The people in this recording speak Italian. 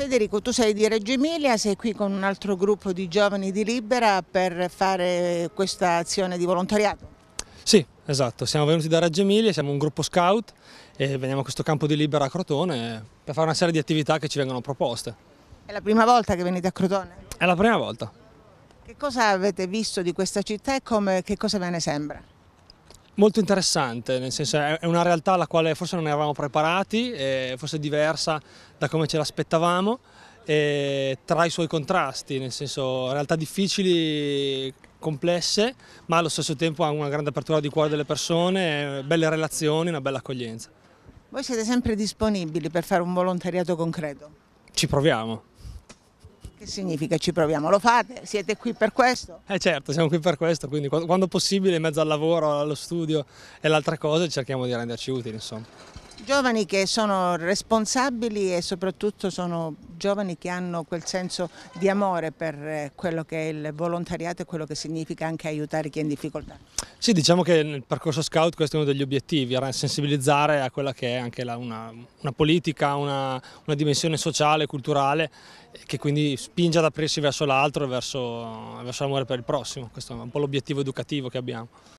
Federico, tu sei di Reggio Emilia, sei qui con un altro gruppo di giovani di Libera per fare questa azione di volontariato. Sì, esatto, siamo venuti da Reggio Emilia, siamo un gruppo scout e veniamo a questo campo di Libera a Crotone per fare una serie di attività che ci vengono proposte. È la prima volta che venite a Crotone? È la prima volta. Che cosa avete visto di questa città e come, che cosa ve ne sembra? molto interessante, nel senso è una realtà alla quale forse non eravamo preparati, forse diversa da come ce l'aspettavamo, tra i suoi contrasti, nel senso realtà difficili, complesse, ma allo stesso tempo ha una grande apertura di cuore delle persone, belle relazioni, una bella accoglienza. Voi siete sempre disponibili per fare un volontariato concreto? Ci proviamo. Che significa ci proviamo? Lo fate? Siete qui per questo? Eh certo, siamo qui per questo, quindi quando, possibile in mezzo al lavoro, allo studio e le altre cose cerchiamo di renderci utili insomma. Giovani che sono responsabili e soprattutto sono giovani che hanno quel senso di amore per eh, quello che è il volontariato e quello che significa anche aiutare chi è in difficoltà. Sì, diciamo che nel percorso scout questo è uno degli obiettivi, sensibilizzare a quella che è anche la, una, una, politica, una, una dimensione sociale, culturale, che quindi spinge ad aprirsi verso l'altro e verso, verso l'amore per il prossimo. Questo è un po' l'obiettivo educativo che abbiamo.